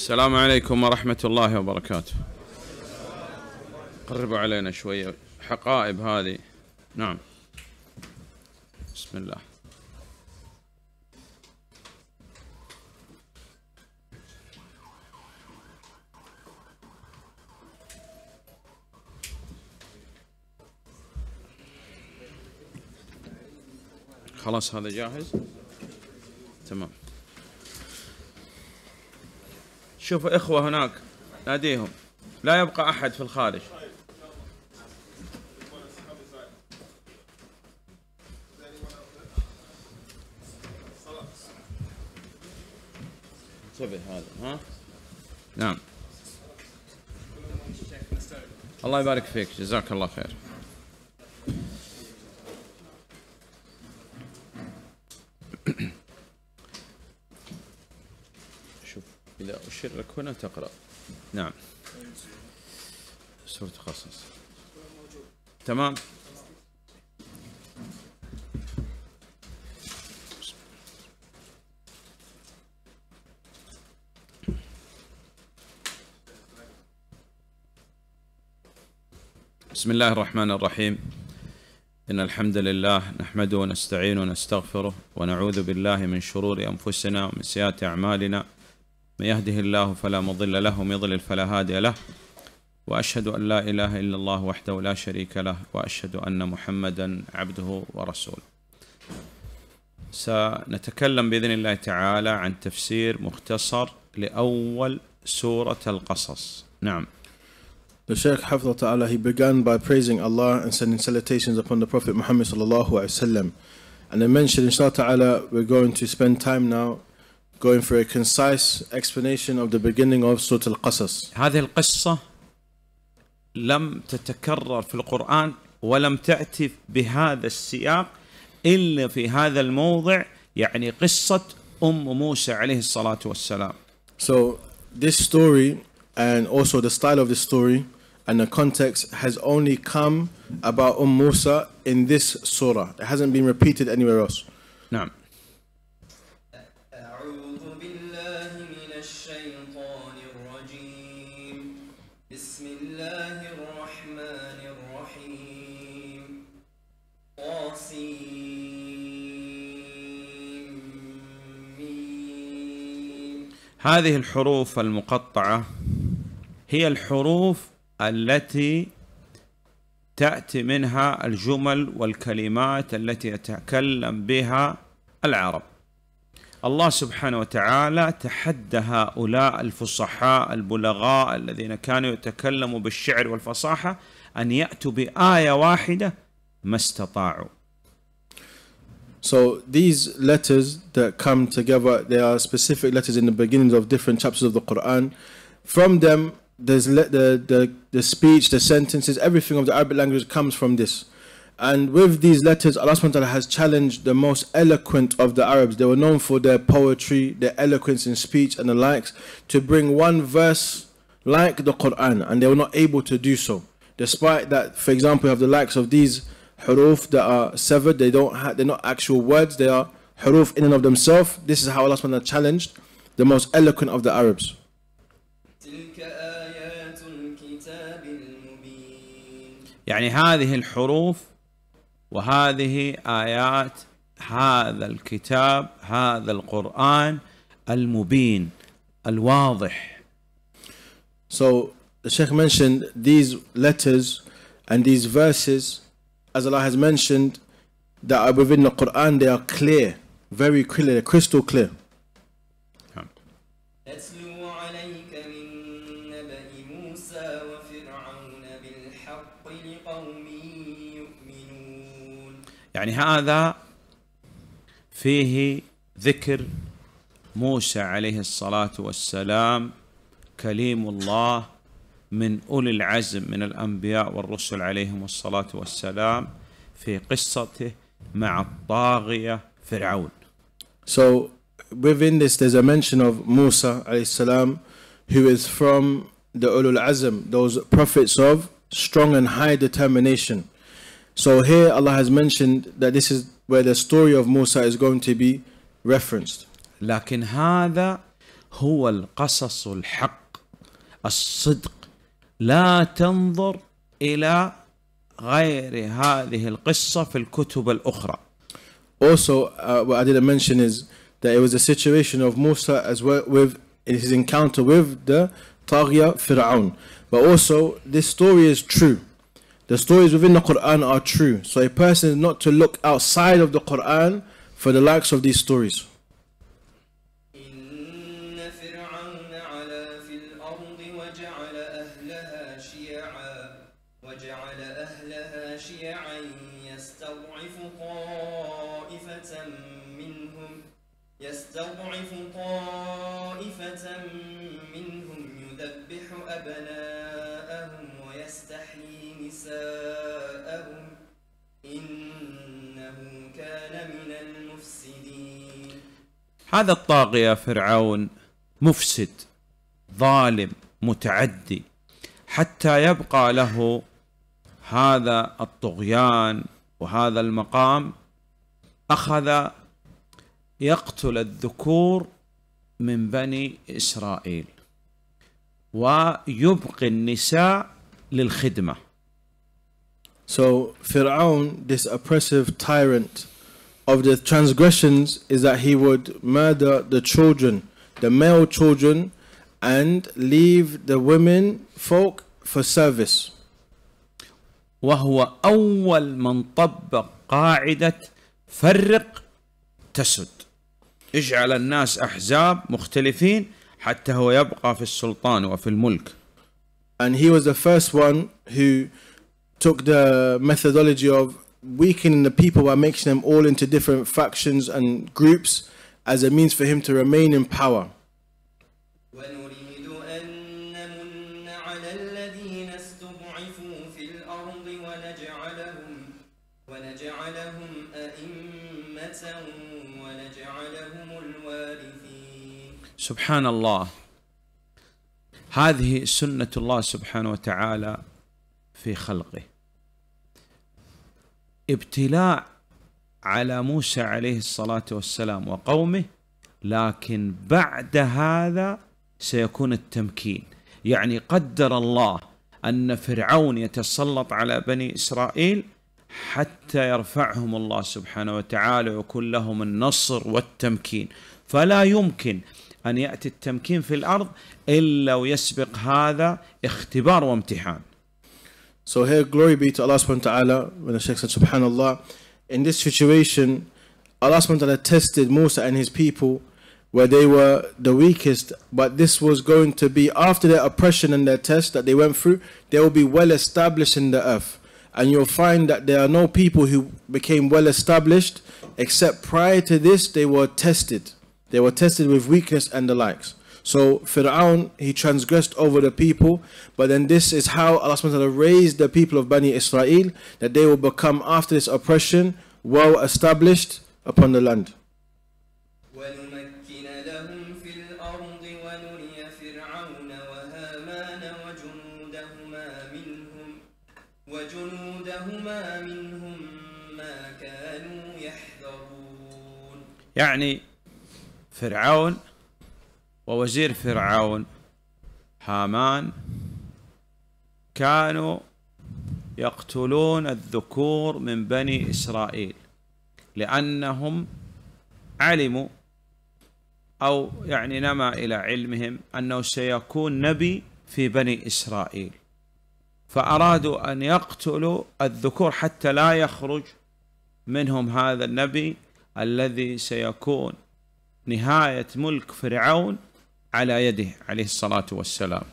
السلام عليكم ورحمة الله وبركاته قربوا علينا شوية حقائب هذه نعم بسم الله خلاص هذا جاهز تمام شوفوا إخوة هناك ناديهم لا يبقى أحد في الخارج انتبه هذا ها نعم الله يبارك فيك جزاك الله خير إذا أشير لك هنا تقرأ نعم سورة قصص تمام بسم الله الرحمن الرحيم إن الحمد لله نحمده ونستعين ونستغفره ونعوذ بالله من شرور أنفسنا ومن سيئات أعمالنا من يهده الله فلا مضل له ومن يضلل فلا هادي له واشهد ان لا اله الا الله وحده لا شريك له واشهد ان محمدا عبده ورسوله. سنتكلم باذن الله تعالى عن تفسير مختصر لاول سوره القصص. نعم. The Shaykh Hafidh Ta'ala, he began by praising Allah and sending salutations upon the Prophet Muhammad sallallahu alaihi wasallam. And then mentioned, inshallah ta'ala, we're going to spend time now going for a concise explanation of the beginning of Surah Al-Qasas. هذه القصة لم تتكرر في القرآن ولم تأتي بهذا السياق إلا في هذا الموضع يعني قصة أم موسى عليه الصلاة والسلام. So this story and also the style of the story and the context has only come about Umm Musa in this surah. It hasn't been repeated anywhere else. نعم. هذه الحروف المقطعة هي الحروف التي تأتي منها الجمل والكلمات التي يتكلم بها العرب الله سبحانه وتعالى تحدى هؤلاء الفصحاء البلغاء الذين كانوا يتكلموا بالشعر والفصاحة أن يأتوا بآية واحدة ما استطاعوا So these letters that come together, they are specific letters in the beginnings of different chapters of the Quran. From them, there's the, the, the speech, the sentences, everything of the Arabic language comes from this. And with these letters, Allah subhanahu has challenged the most eloquent of the Arabs. They were known for their poetry, their eloquence in speech and the likes, to bring one verse like the Quran, and they were not able to do so. Despite that, for example, you have the likes of these حروف that are severed. They don't have, they're not actual words. They are حروف in and of themselves. This is how Allah subhanahu wa ta'ala challenged the most eloquent of the Arabs. يعني هذه الحروف وهذه آيات هذا الكتاب هذا القرآن المبين الواضح So the Sheikh mentioned these letters and these verses as Allah has mentioned, that are within the Quran, they are clear, very clear, they're crystal clear. يعني هذا فيه ذكر موسى عليه الصلاه والسلام كليم الله من أولي العزم من الأنبياء والرسل عليهم الصلاة والسلام في قصته مع الطاغية فرعون. So within this there's a mention of Musa عليه السلام who is from the أولي العزم those prophets of strong and high determination. So here Allah has mentioned that this is where the story of Musa is going to be referenced. لكن هذا هو القصص الحق الصدق لا تنظر إلى غير هذه القصة في الكتب الأخرى. Also, uh, what I didn't mention is that it was a situation of Musa as well with his encounter with the Tagya Fir'aun. But also, this story is true. The stories within the Quran are true. So a person is not to look outside of the Quran for the likes of these stories. هذا الطاغية فرعون مفسد ظالم متعدي حتى يبقى له هذا الطغيان وهذا المقام أخذ يقتل الذكور من بني إسرائيل ويبقي النساء للخدمة So Fir'aun, this oppressive tyrant of the transgressions is that he would murder the children, the male children, and leave the women folk for service. وهو أول من طبق قاعدة فرق تسد اجعل الناس أحزاب مختلفين حتى هو يبقى في السلطان وفي الملك And he was the first one who took the methodology of weakening the people by making them all into different factions and groups as a means for him to remain in power. سبحان الله هذه سنة الله سبحانه وتعالى في خلقه ابتلاء على موسى عليه الصلاه والسلام وقومه لكن بعد هذا سيكون التمكين يعني قدر الله ان فرعون يتسلط على بني اسرائيل حتى يرفعهم الله سبحانه وتعالى ويكون لهم النصر والتمكين فلا يمكن ان ياتي التمكين في الارض الا ويسبق هذا اختبار وامتحان So here, glory be to Allah subhanahu wa ta'ala, when the Shaykh said, subhanAllah, in this situation, Allah subhanahu wa ta'ala tested Musa and his people where they were the weakest, but this was going to be after their oppression and their test that they went through, they will be well established in the earth. And you'll find that there are no people who became well established, except prior to this, they were tested. They were tested with weakness and the likes. So Fir'aun, he transgressed over the people, but then this is how Allah subhanahu raised the people of Bani Israel, that they will become after this oppression well established upon the land. يعني فرعون ووزير فرعون هامان كانوا يقتلون الذكور من بني إسرائيل لأنهم علموا أو يعني نما إلى علمهم أنه سيكون نبي في بني إسرائيل فأرادوا أن يقتلوا الذكور حتى لا يخرج منهم هذا النبي الذي سيكون نهاية ملك فرعون على يده عليه الصلاة والسلام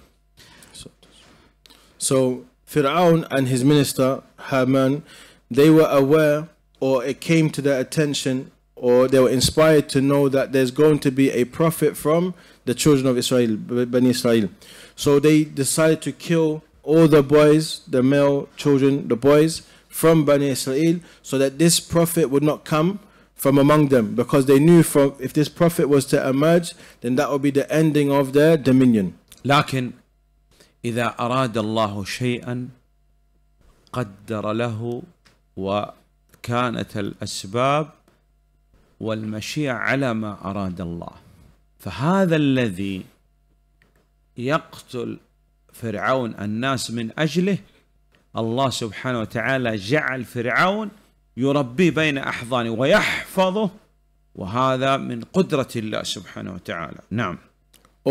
So Fir'aun and his minister Haman they were aware or it came to their attention or they were inspired to know that there's going to be a prophet from the children of Israel, Bani Israel. So they decided to kill all the boys, the male children, the boys from Bani Israel, so that this prophet would not come from among them because they knew from, if this prophet was to emerge then that would be the ending of their dominion. لكن إذا أراد الله شيئا قدر له وكانت الأسباب والمشيئة على ما أراد الله فهذا الذي يقتل فرعون الناس من أجله الله سبحانه وتعالى جعل فرعون يربيه بين أحضانه ويحفظه وهذا من قدرة الله سبحانه وتعالى نعم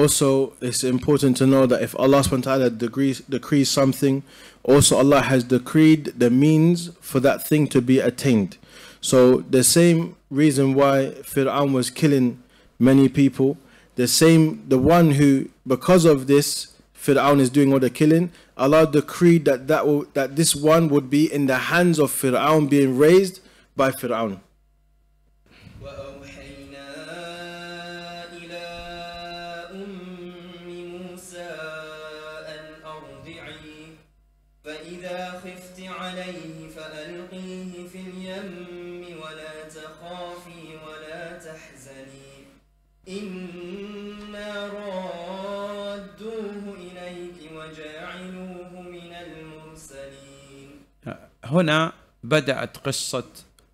Also, it's important to know that if Allah subhanahu wa ta'ala decrees, decrees something, also Allah has decreed the means for that thing to be attained. So the same reason why Fir'aun was killing many people, the same, the one who, because of this, Fir'aun is doing all the killing, Allah decreed that, that, that this one would be in the hands of Fir'aun being raised by Fir'aun. فإذا خفت عليه هنا بدأت قصة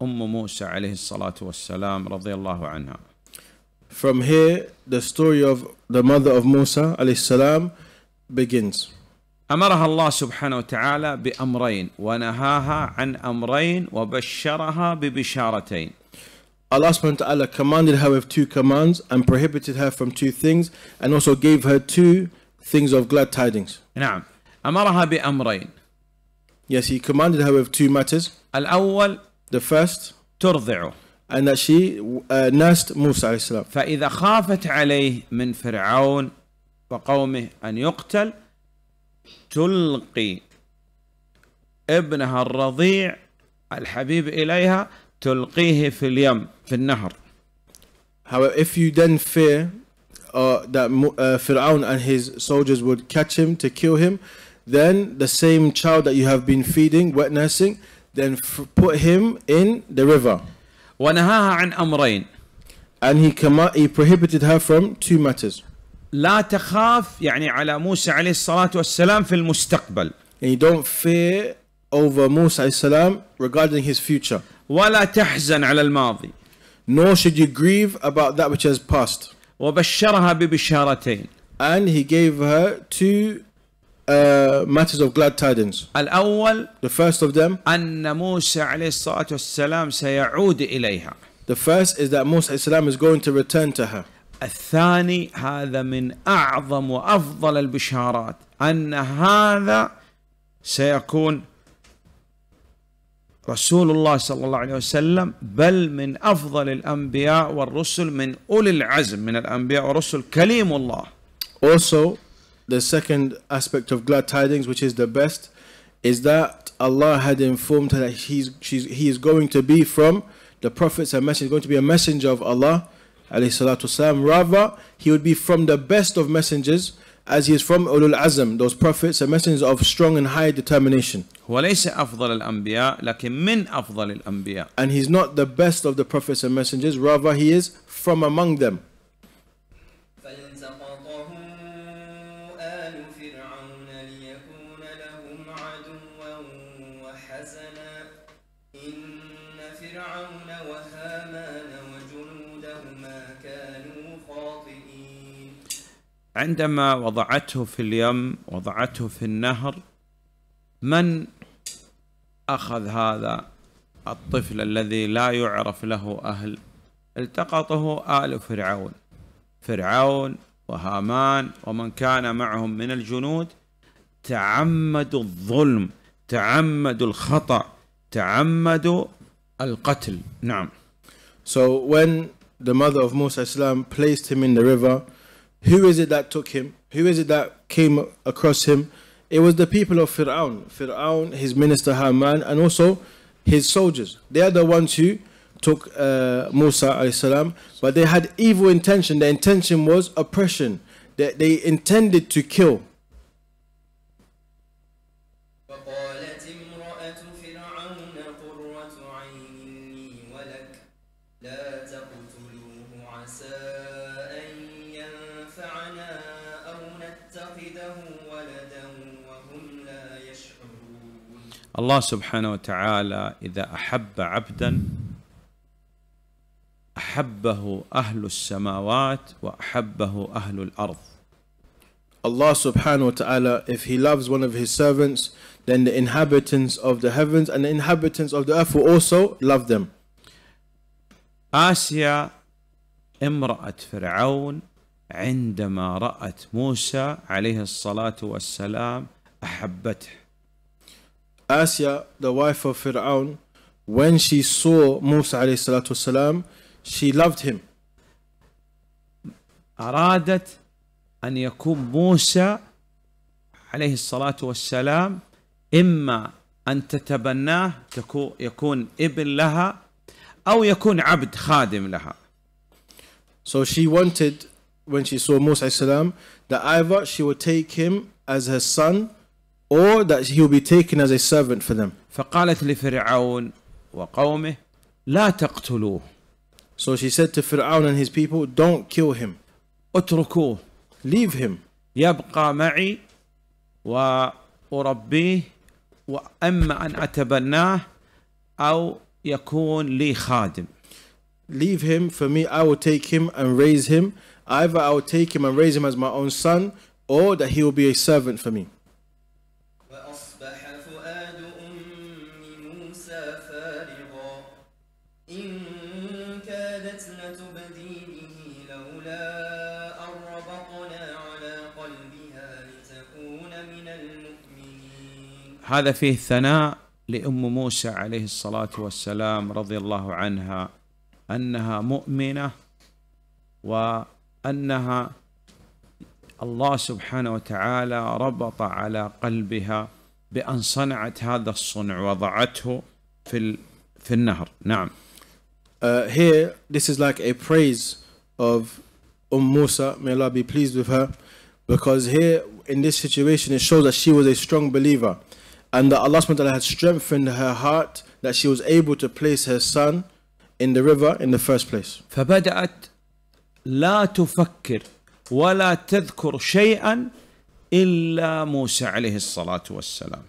أم موسى عليه الصلاة والسلام رضي الله عنها. From here the story of the mother of موسى عليه السلام begins. أمرها الله سبحانه وتعالى بأمرين ونهاها عن أمرين وبشرها ببشارتين. Allah subhanahu wa ta'ala commanded her with two commands and prohibited her from two things and also gave her two things of glad tidings. نعم أمرها بأمرين Yes, he commanded her with two matters. الأول The first ترضعه and that she uh, nursed موسى عليه السلام. فإذا خافت عليه من فرعون وقومه أن يقتل تلقي ابنها الرضيع الحبيب إليها تلقيه في اليم في النهر. However, if you then fear uh, that uh, Fir'aun and his soldiers would catch him to kill him, then the same child that you have been feeding, wet nursing, then put him in the river. ونهاها عن أمرين. And he, he prohibited her from two matters. لا تخاف يعني على موسى عليه الصلاة والسلام في المستقبل. And you don't fear over Musa عليه السلام regarding his future. ولا تحزن على الماضي. Nor should you grieve about that which has passed. وبشرها ببشارتين. And he gave her two Uh, matters of glad tidings. الأول the first of them أن موسى عليه الصلاة والسلام سيعود إليها. The first is that Musa السلام is going to return to her. الثاني هذا من أعظم وأفضل البشارات أن هذا سيكون رسول الله صلى الله عليه وسلم بل من أفضل الأنبياء والرسل من أولي العزم من الأنبياء والرسل كليم الله. Also the second aspect of glad tidings, which is the best, is that Allah had informed her that he's, he is going to be from the prophets and messengers, going to be a messenger of Allah, والسلام, rather he would be from the best of messengers, as he is from Ulul azim those prophets and messengers of strong and high determination. And he's not the best of the prophets and messengers, rather he is from among them. عندما وضعته في اليم وضعته في النهر من أخذ هذا الطفل الذي لا يعرف له أهل التقطه آل فرعون فرعون وهامان ومن كان معهم من الجنود تعمدوا الظلم تعمدوا الخطأ تعمدوا القتل نعم So when the mother of Musa Islam placed him in the river Who is it that took him? Who is it that came across him? It was the people of Fir'aun, Fir'aun, his minister Haman, and also his soldiers. They are the ones who took uh, Musa salam, but they had evil intention. Their intention was oppression. They, they intended to kill. الله سبحانه وتعالى إذا أحب عبدا أحبه أهل السماوات وأحبه أهل الأرض Allah subhanahu wa ta'ala, if he loves one of his servants, then the inhabitants of the heavens and the inhabitants of the earth will also love them. Asia, imra'at fir'aun, عندما رأت موسى عليه الصلاة والسلام أحبته Asya, the wife of Fir'aun, when she saw Musa salam, she loved him. أرادت أن يكون موسى عليه الصلاة والسلام إما أن تتبناه يكون ابن لها أو يكون عبد خادم لها. So she wanted when she saw Musa السلام that either she would take him as her son or that he will be taken as a servant for them. فقالت لفرعون وقومه لا تقتلوه. So she said to Fir'aun and his people, don't kill him. اتركوه. Leave him. يبقى معي وأربيه وأما أن أتبناه أو يكون لي خادم. Leave him for me, I will take him and raise him. Either I will take him and raise him as my own son, or that he will be a servant for me. هذا فيه ثناء لأم موسى عليه الصلاة والسلام رضي الله عنها أنها مؤمنة وأنها الله سبحانه وتعالى ربط على قلبها بأن صنعت هذا الصنع وضعته في في النهر نعم Uh, here, this is like a praise of Um Musa, may Allah be pleased with her, because here in this situation it shows that she was a strong believer. and that Allah subhanahu had strengthened her heart that she was able to place her son in the river in the first place. فبدأت لا تفكر ولا تذكر شيئا إلا موسى عليه الصلاة والسلام.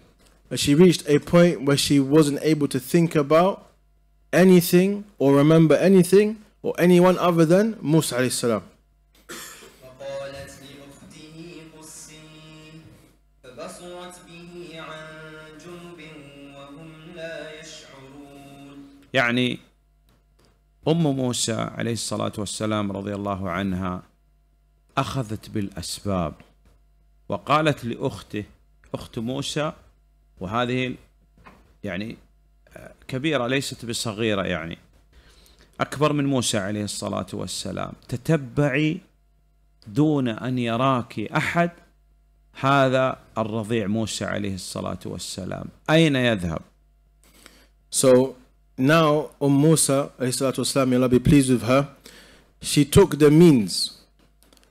She reached a point where she wasn't able to think about anything or remember anything or anyone other than Musa عليه السلام. يعني أم موسى عليه الصلاة والسلام رضي الله عنها أخذت بالأسباب وقالت لأخته أخت موسى وهذه يعني كبيرة ليست بصغيرة يعني أكبر من موسى عليه الصلاة والسلام تتبعي دون أن يراك أحد هذا الرضيع موسى عليه الصلاة والسلام أين يذهب So Now, Umm Musa, والسلام, Allah be pleased with her, she took the means.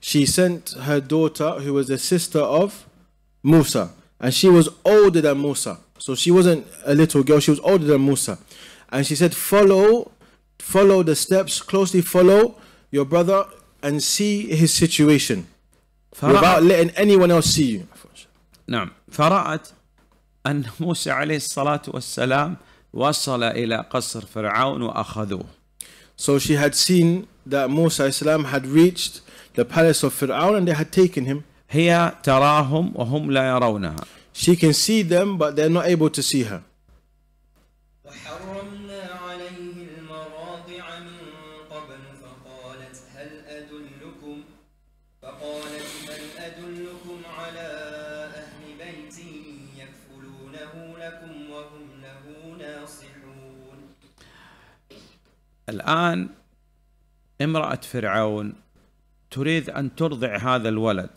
She sent her daughter, who was the sister of Musa, and she was older than Musa. So she wasn't a little girl, she was older than Musa. And she said, Follow, follow the steps, closely follow your brother and see his situation without letting anyone else see you. نعم فرأت أن موسى عليه الصلاة والسلام وصل إلى قصر فرعون وأخذوه. So she had seen that Musa Islam had reached the palace of Fir'aun and they had taken him. هي تراهم وهم لا يرونها. She can see them but they're not able to see her. وحرم الآن امرأة فرعون تريد أن ترضع هذا الولد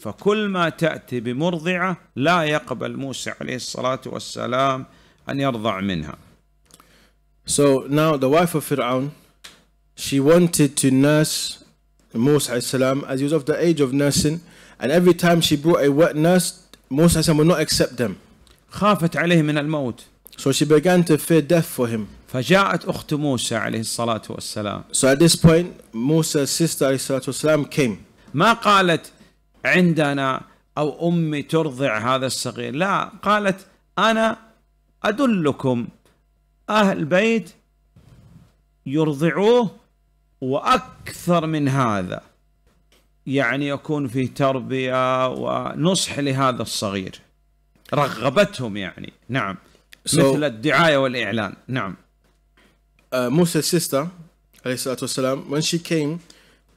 فكل ما تأتي بمرضعة لا يقبل موسى عليه الصلاة والسلام أن يرضع منها So now the wife of Fir'aun, she wanted to nurse Musa السلام as he was of the age of nursing and every time she brought a wet nurse Musa السلام would not accept them. خافت عليه من الموت. So she began to fear death for him. فجاءت أخت موسى عليه الصلاة والسلام. So at this point, Musa's sister عليه الصلاة والسلام came. ما قالت عندنا أو أمي ترضع هذا الصغير، لا قالت أنا أدلكم أهل بيت يرضعوه وأكثر من هذا. يعني يكون في تربية ونصح لهذا الصغير. رغبتهم يعني، نعم. So مثل الدعاية والإعلان، نعم. uh, Musa's sister, والسلام, when she came,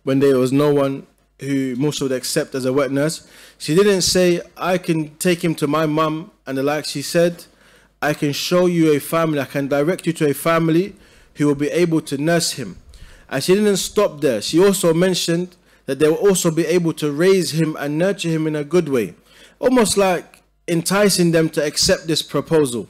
when there was no one who Musa would accept as a wet nurse, she didn't say, I can take him to my mum and the like. She said, I can show you a family, I can direct you to a family who will be able to nurse him. And she didn't stop there. She also mentioned that they will also be able to raise him and nurture him in a good way. Almost like enticing them to accept this proposal.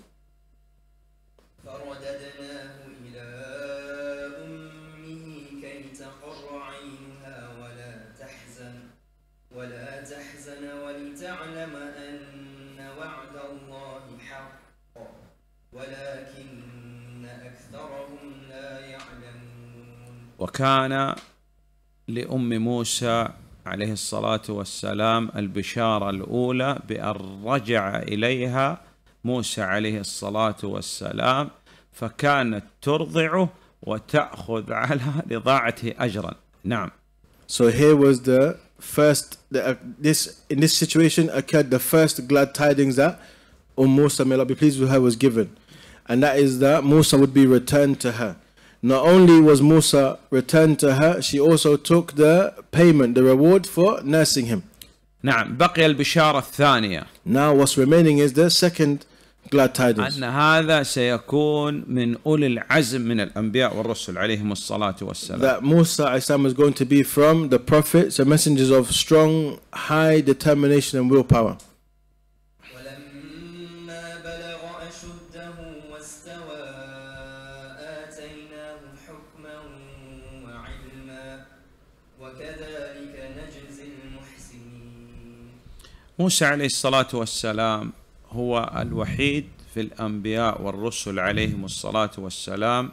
وكان لأم موسى عليه الصلاة والسلام البشارة الأولى بأن رجع إليها موسى عليه الصلاة والسلام فكانت ترضعه وتأخذ على رضاعته أجرا نعم So here was the first the, uh, this in this situation occurred the first glad tidings that Um Musa may Allah be pleased with her was given and that is that Musa would be returned to her Not only was Musa returned to her, she also took the payment, the reward for nursing him. نعم بقي البشارة الثانية. Now what's remaining is the second glad tidings. أن هذا سيكون من أولي العزم من الأنبياء والرسل عليهم الصلاة والسلام. That Musa عليه is going to be from the prophets and messengers of strong, high determination and willpower. موسى عليه الصلاة والسلام هو الوحيد في الأنبياء والرسل عليهم الصلاة والسلام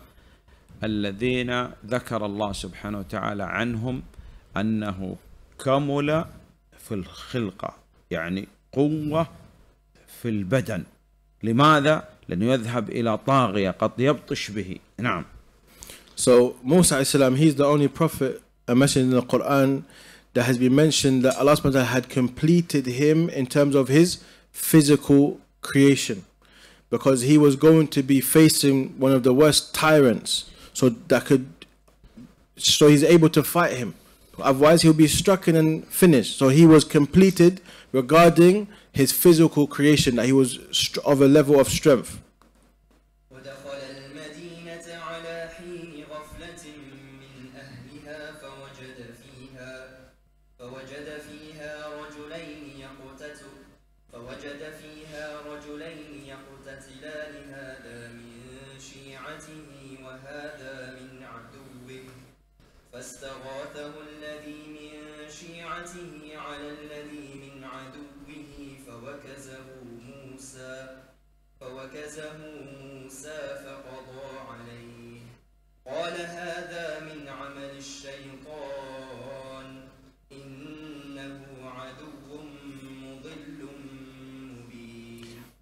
الذين ذكر الله سبحانه وتعالى عنهم أنه كمل في الخلقة يعني قوة في البدن لماذا؟ لأنه يذهب إلى طاغية قد يبطش به نعم So Musa السلام he is the only prophet a messenger in the Quran that has been mentioned that Allah subhanahu had completed him in terms of his physical creation because he was going to be facing one of the worst tyrants so that could so he's able to fight him otherwise he'll be struck and finished so he was completed regarding his physical creation that he was of a level of strength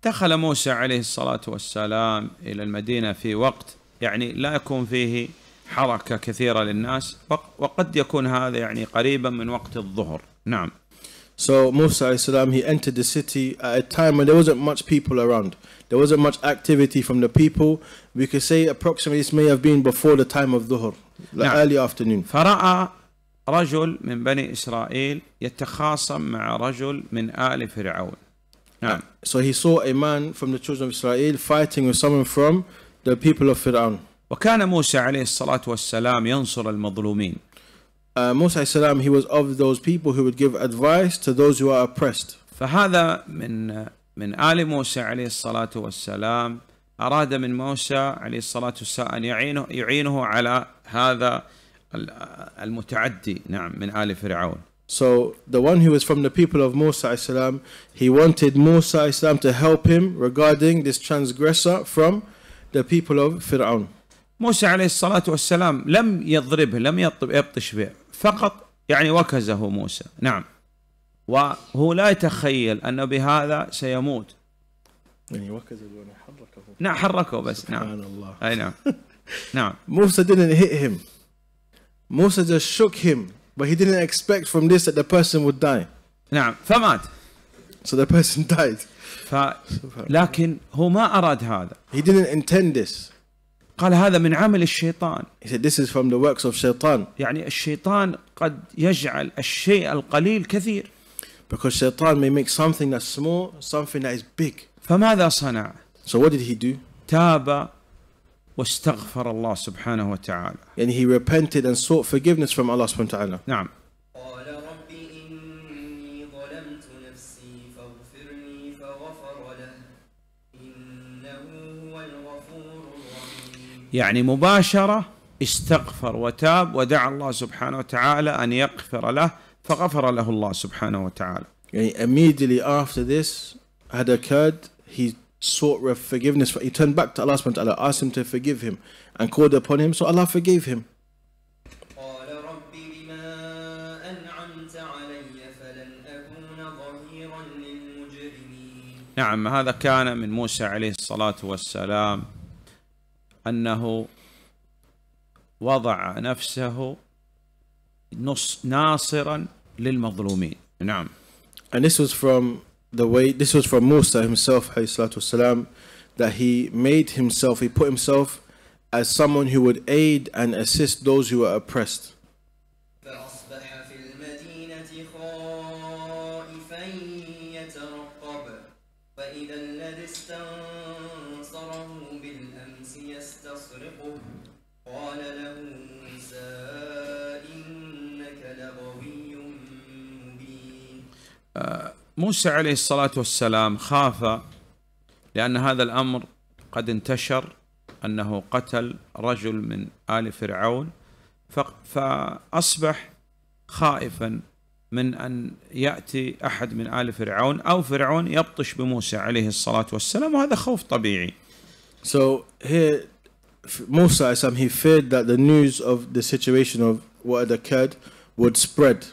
دخل موسى عليه الصلاة والسلام إلى المدينة في وقت يعني لا يكون فيه حركة كثيرة للناس وقد يكون هذا يعني قريبا من وقت الظهر نعم So Musa salam, he entered the city at a time when there wasn't much people around. There wasn't much activity from the people. We could say approximately this may have been before the time of Dhuhr, like نعم. early afternoon. فرأى رجل من بني إسرائيل يتخاصم مع رجل من آل فرعون. نعم. So he saw a man from the children of Israel fighting with someone from the people of Fir'aun. وكان موسى عليه الصلاة والسلام ينصر المظلومين. Uh, موسى عليه السلام he was of those people who would give advice to those who are oppressed. فهذا من من آل موسى عليه الصلاة والسلام أراد من موسى عليه الصلاة والسلام أن يعينه يعينه على هذا المتعدي نعم من آل فرعون. So the one who was from the people of Musa he wanted Musa to help him regarding this transgressor from the people of Fir'aun. موسى عليه الصلاة والسلام لم يضربه لم يبطش به فقط يعني وكزه موسى نعم وهو لا يتخيل أنه بهذا سيموت يعني وكزه يعني حركه نعم حركه بس سبحان نعم الله أي نعم نعم Musa didn't hit him Musa just shook him but he didn't expect from this that the person would die نعم فمات so the person died ف... لكن هو ما أراد هذا he didn't intend this قال هذا من عمل الشيطان he said this is from the works of شيطان يعني الشيطان قد يجعل الشيء القليل كثير because شيطان may make something that's small something that is big فماذا صنع so what did he do تاب واستغفر الله سبحانه وتعالى. يعني he repented and sought forgiveness from Allah سبحانه وتعالى. نعم. قال رب إني ظلمت نفسي فاغفرني فغفر له إنه هو الغفور الرحيم. يعني مباشرة استغفر وتاب ودعا الله سبحانه وتعالى أن يغفر له فغفر له الله سبحانه وتعالى. يعني immediately after this had occurred he sought forgiveness. for He turned back to Allah subhanahu wa ta'ala, asked him to forgive him and called upon him. So Allah forgave him. نعم هذا كان من موسى عليه الصلاة والسلام أنه وضع نفسه نص ناصرا للمظلومين نعم And this was from the way this was from Musa himself, والسلام, that he made himself, he put himself as someone who would aid and assist those who are oppressed. موسى عليه الصلاة والسلام خاف لأن هذا الأمر قد انتشر أنه قتل رجل من آل فرعون فأصبح خائفا من أن يأتي أحد من آل فرعون أو فرعون يبطش بموسى عليه الصلاة والسلام وهذا خوف طبيعي. So here Musa he feared that the news of the situation of what had occurred would spread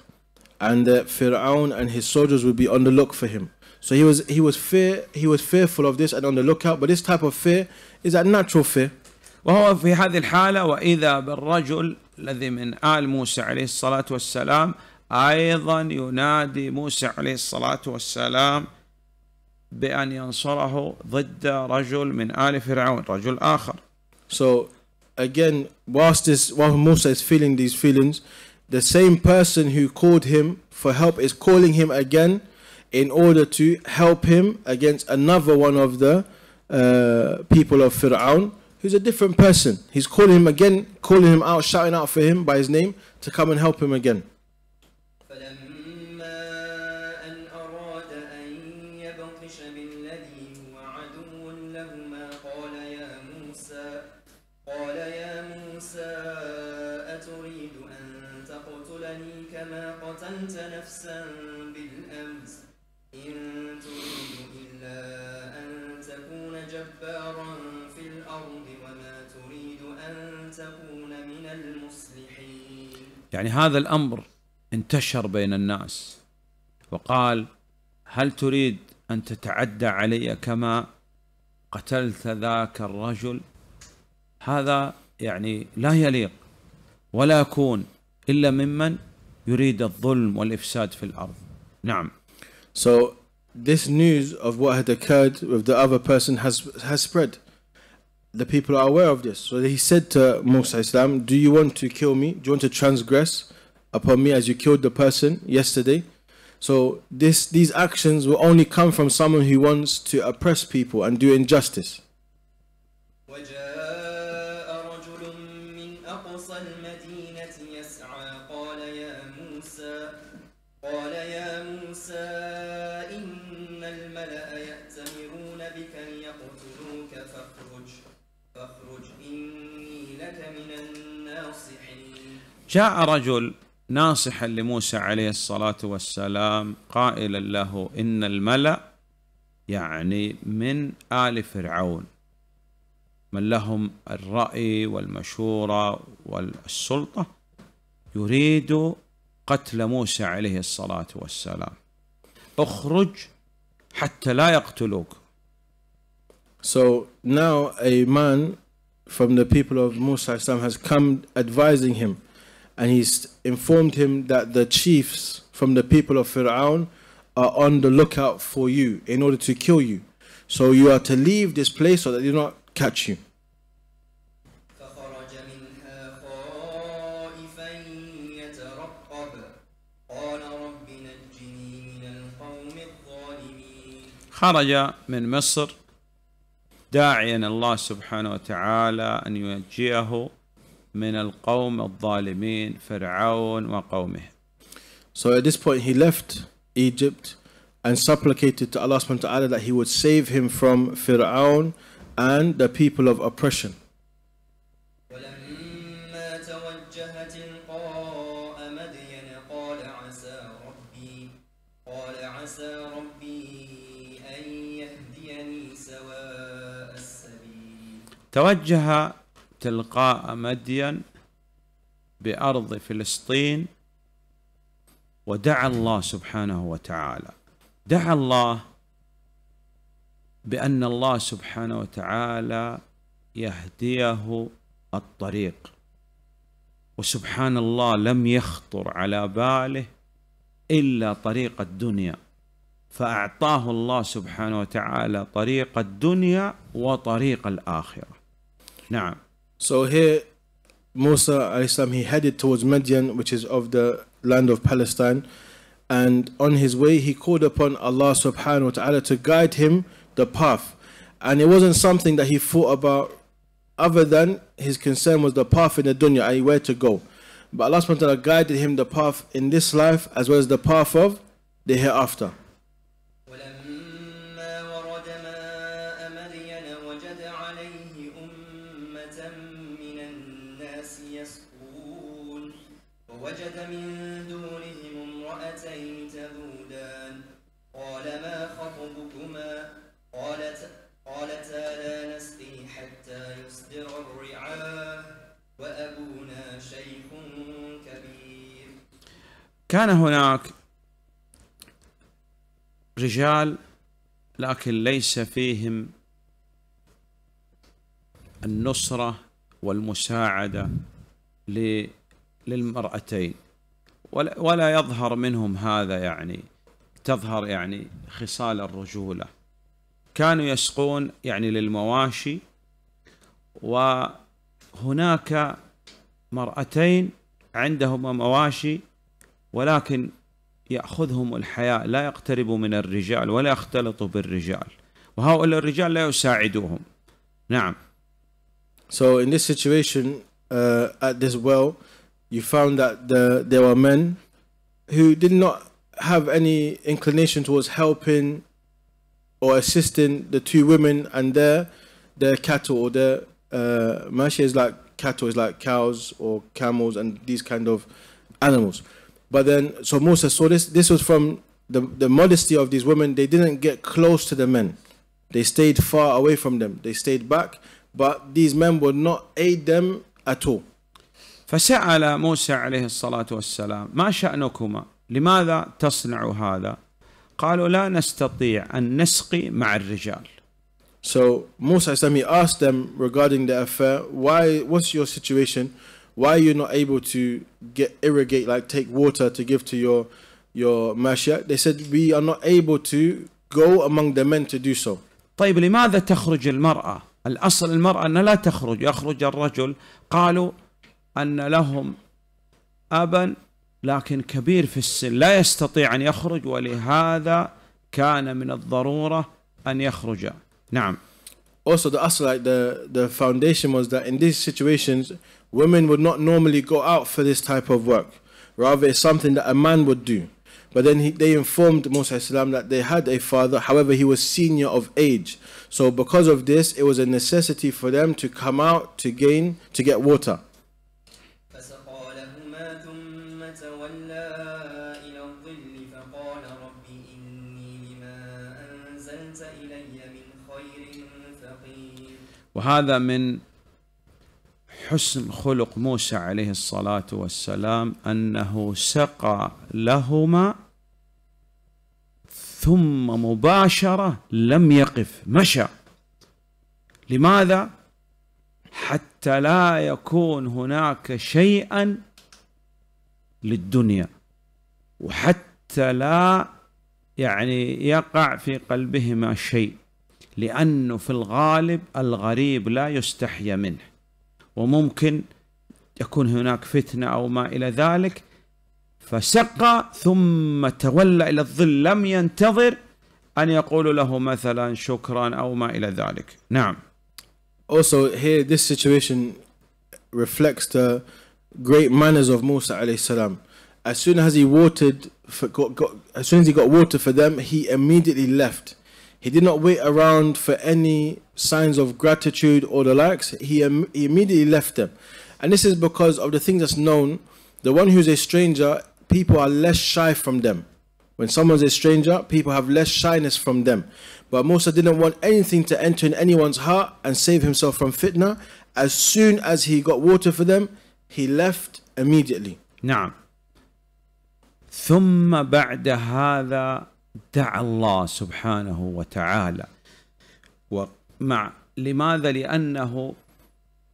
and that Fir'aun and his soldiers would be on the look for him. So he was he was fear he was fearful of this and on the lookout. But this type of fear is a natural fear. وهو في هذه الحالة وإذا بالرجل الذي من آل موسى عليه الصلاة والسلام أيضا ينادي موسى عليه الصلاة والسلام بأن ينصره ضد رجل من آل فرعون رجل آخر. So again, whilst this while Musa is feeling these feelings, the same person who called him for help is calling him again in order to help him against another one of the uh, people of Fir'aun, who's a different person. He's calling him again, calling him out, shouting out for him by his name to come and help him again. يعني هذا الامر انتشر بين الناس وقال هل تريد ان تتعدى علي كما قتلت ذاك الرجل هذا يعني لا يليق ولا يكون الا ممن يريد الظلم والافساد في الارض نعم So this news of what had occurred with the other person has has spread the people are aware of this. So he said to Musa Islam, Do you want to kill me? Do you want to transgress upon me as you killed the person yesterday? So this these actions will only come from someone who wants to oppress people and do injustice. جاء رجل ناصحا لموسى عليه الصلاه والسلام قائلا له ان الملا يعني من ال فرعون من لهم الراي والمشوره والسلطه يريد قتل موسى عليه الصلاه والسلام اخرج حتى لا يقتلوك So now a man from the people of Musa has come advising him and he's informed him that the chiefs from the people of Fir'aun are on the lookout for you in order to kill you. So you are to leave this place so that they do not catch you. خرج من مصر داعيا الله سبحانه وتعالى أن ينجيه من القوم الظالمين فرعون وقومه. So at this point he left Egypt and supplicated to Allah subhanahu wa ta'ala that he would save him from Fir'aun and the people of oppression. توجه تلقاء مدين بأرض فلسطين ودعا الله سبحانه وتعالى دعا الله بأن الله سبحانه وتعالى يهديه الطريق وسبحان الله لم يخطر على باله إلا طريق الدنيا فأعطاه الله سبحانه وتعالى طريق الدنيا وطريق الآخرة نعم So here, Musa islam he headed towards Median, which is of the land of Palestine, and on his way he called upon Allah subhanahu wa ta'ala to guide him the path. And it wasn't something that he thought about other than his concern was the path in the dunya, i.e. where to go. But Allah subhanahu wa ta'ala guided him the path in this life as well as the path of the hereafter. كان هناك رجال لكن ليس فيهم النصرة والمساعدة للمرأتين ولا يظهر منهم هذا يعني تظهر يعني خصال الرجولة كانوا يسقون يعني للمواشي وهناك مرأتين عندهما مواشي ولكن يأخذهم الحياء لا يقتربوا من الرجال ولا يختلطوا بالرجال وهؤلاء الرجال لا يساعدوهم نعم So in this situation uh, at this well you found that the, there were men who did not have any inclination towards helping or assisting the two women and their their cattle or their uh, is like cattle is like cows or camels and these kind of animals. But then, so Musa saw this. This was from the, the modesty of these women. They didn't get close to the men. They stayed far away from them. They stayed back. But these men would not aid them at all. فسأل موسى عليه الصلاة والسلام ما شأنكما لماذا تصنع هذا قالوا لا نستطيع أن نسقي مع الرجال So Musa he asked them regarding the affair, why, what's your situation? Why are you not able to get irrigate, like take water to give to your your mashia? They said we are not able to go among the men to do so. طيب لماذا تخرج المرأة؟ الأصل المرأة أن لا تخرج يخرج الرجل قالوا أن لهم أبا لكن كبير في السن لا يستطيع أن يخرج ولهذا كان من الضرورة أن يخرج نعم Also the asl like the the foundation was that in these situations Women would not normally go out for this type of work. Rather, it's something that a man would do. But then he, they informed Musa salam that they had a father, however, he was senior of age. So because of this, it was a necessity for them to come out to gain, to get water. وهذا من حسن خلق موسى عليه الصلاة والسلام أنه سقى لهما ثم مباشرة لم يقف مشى لماذا؟ حتى لا يكون هناك شيئا للدنيا وحتى لا يعني يقع في قلبهما شيء لأنه في الغالب الغريب لا يستحيا منه وممكن يكون هناك فتنة أو ما إلى ذلك فشق ثم تولى إلى الظل لم ينتظر أن يقول له مثلا شكرا أو ما إلى ذلك نعم Also here this situation reflects the great manners of Musa عليه السلام as soon as he watered for, got, got, as soon as he got water for them he immediately left He did not wait around for any signs of gratitude or the likes. He, Im he immediately left them. And this is because of the thing that's known. The one who's a stranger, people are less shy from them. When someone's a stranger, people have less shyness from them. But Musa didn't want anything to enter in anyone's heart and save himself from fitna. As soon as he got water for them, he left immediately. Now, ثم بعد هذا دعا الله سبحانه وتعالى ومع لماذا لأنه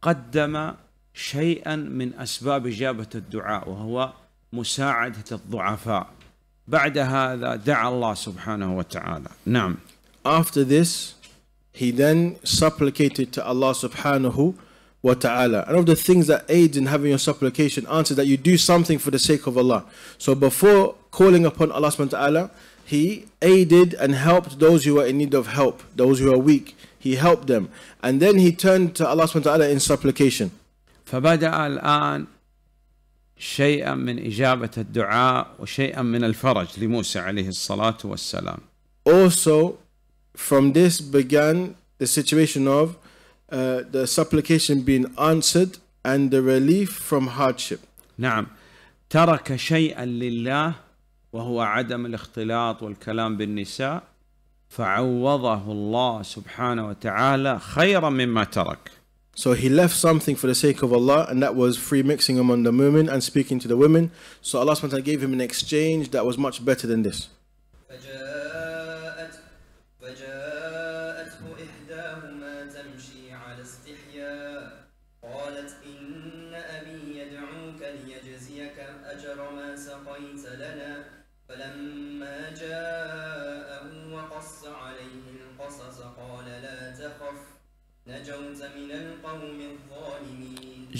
قدم شيئا من أسباب إجابة الدعاء وهو مساعدة الضعفاء بعد هذا دعا الله سبحانه وتعالى نعم After this he then supplicated to Allah subhanahu wa ta'ala. And of the things that aids in having your supplication answered, that you do something for the sake of Allah. So before calling upon Allah subhanahu wa ta'ala, He aided and helped those who were in need of help, those who were weak. He helped them. And then he turned to Allah subhanahu wa ta'ala in supplication. فبدأ الآن شيئا من إجابة الدعاء وشيئا من الفرج لموسى عليه الصلاة والسلام. Also from this began the situation of uh, the supplication being answered and the relief from hardship. نعم ترك شيئا لله وهو عدم الاختلاط والكلام بالنساء فعوضه الله سبحانه وتعالى خيرا مما ترك. So he left something for the sake of Allah, and that was free mixing among the women and speaking to the women. So Allah gave him an exchange that was much better than this.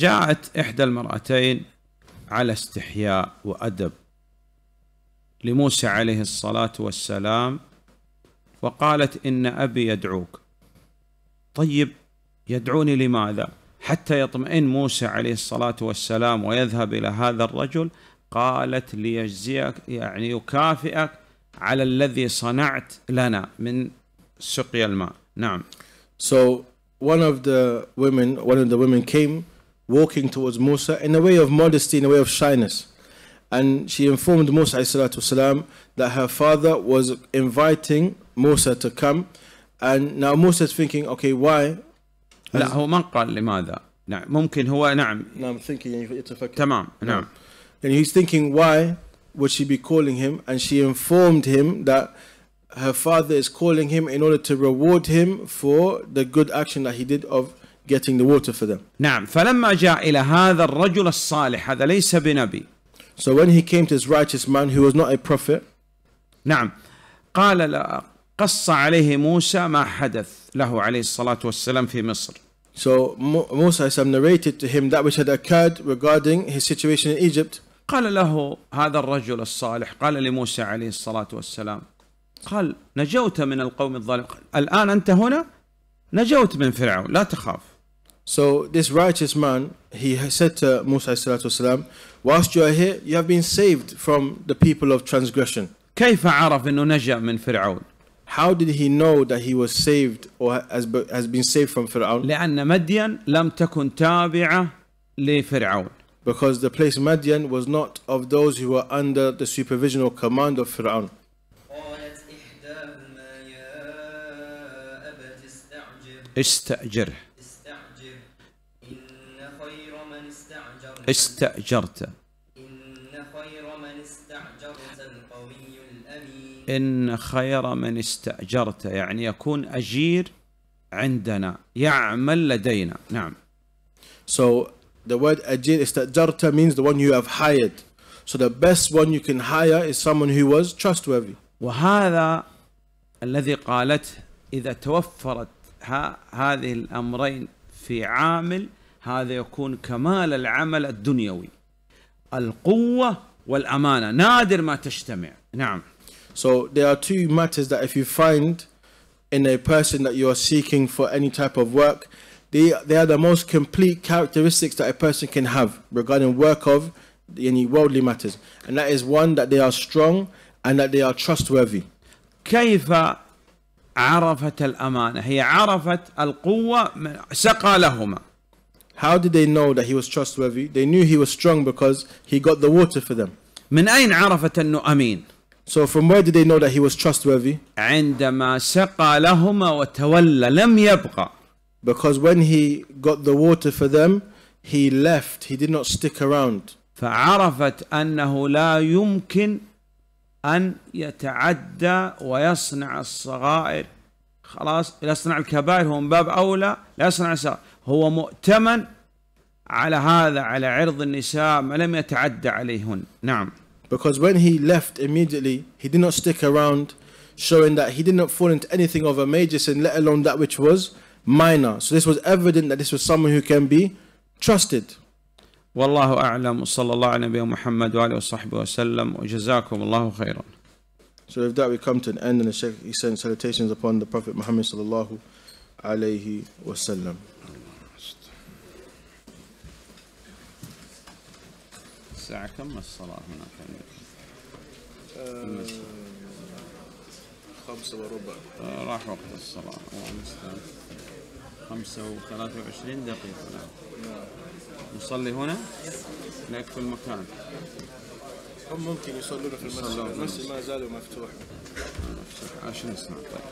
جاءت إحدى المرأتين على استحياء وأدب لموسى عليه الصلاة والسلام وقالت إن أبي يدعوك طيب يدعوني لماذا حتى يطمئن موسى عليه الصلاة والسلام ويذهب إلى هذا الرجل قالت ليجزيك يعني يكافئك على الذي صنعت لنا من سقي الماء نعم So one of the women one of the women came walking towards Musa in a way of modesty, in a way of shyness. And she informed Musa والسلام, that her father was inviting Musa to come. And now Musa is thinking, okay, why? لا هو ما قال لماذا نعم ممكن هو نعم نعم thinking يعني يتفكر تمام نعم and he's thinking why would she be calling him and she informed him that her father is calling him in order to reward him for the good action that he did of getting the water for them. نعم فلما جاء إلى هذا الرجل الصالح هذا ليس بنبي. So when he came to this righteous man who was not a prophet. نعم قال لا قص عليه موسى ما حدث له عليه الصلاة والسلام في مصر. So Musa narrated to him that which had occurred regarding his situation in Egypt. قال له هذا الرجل الصالح قال لموسى عليه الصلاة والسلام قال نجوت من القوم الظالم الآن أنت هنا نجوت من فرعون لا تخاف So this righteous man, he said to Musa والسلام, whilst you are here, you have been saved from the people of transgression. كيف عرف انه نجا من فرعون؟ How did he know that he was saved or has, been saved from فرعون؟ Because the place Madian was not of those who were under the supervision or command of Fir'aun. استأجره استأجرت إن خير من استأجرت القوي الأمين إن خير من استأجرت يعني يكون أجير عندنا يعمل لدينا نعم So the word أجير استأجرت means the one you have hired So the best one you can hire is someone who was trustworthy وهذا الذي قالته إذا توفرت هذه الأمرين في عامل هذا يكون كمال العمل الدنيوي القوة والأمانة نادر ما تجتمع نعم So there are two matters that if you find in a person that you are seeking for any type of work, they, they are the most complete characteristics that a person can have regarding work of any worldly matters. And that is one, that they are strong and that they are trustworthy. كيف عرفت الأمانة؟ هي عرفت القوة سقى لهما How did they know that he was trustworthy? They knew he was strong because he got the water for them. من أين عرفت أنه أمين؟ So from where did they know that he was trustworthy? عندما سقى لهما وتولى لم يبقى. Because when he got the water for them, he left. He did not stick around. فعرفت أنه لا يمكن أن يتعدى ويصنع الصغائر خلاص يصنع الكبائر هو من باب أولى لا يصنع الصغائر هو مؤتمن على هذا على عرض النساء ما لم يتعدى عليهن نعم because when he left immediately he did not stick around showing that he did not fall into anything of a major sin let alone that which was minor so this was evident that this was someone who can be trusted والله أعلم صلى الله على نبينا محمد وآله وصحبه وسلم وجزاكم الله خيرا So with that we come to an end and the Shaykh he sends salutations upon the Prophet Muhammad sallallahu alayhi wa sallam. الساعة كم الصلاة هناك عندكم؟ يعني. أه خمسة وربع آه راح وقت الصلاة الله المستعان خمسة وثلاثة وعشرين دقيقة نعم. نعم نصلي هنا؟ هناك في المكان هم ممكن يصلون في المسجد المسجد ما زالوا مفتوح مفتوح عشان نسمع آه، طيب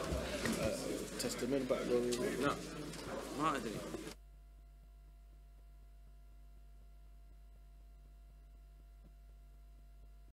آه، تستمر بعد نعم ما ادري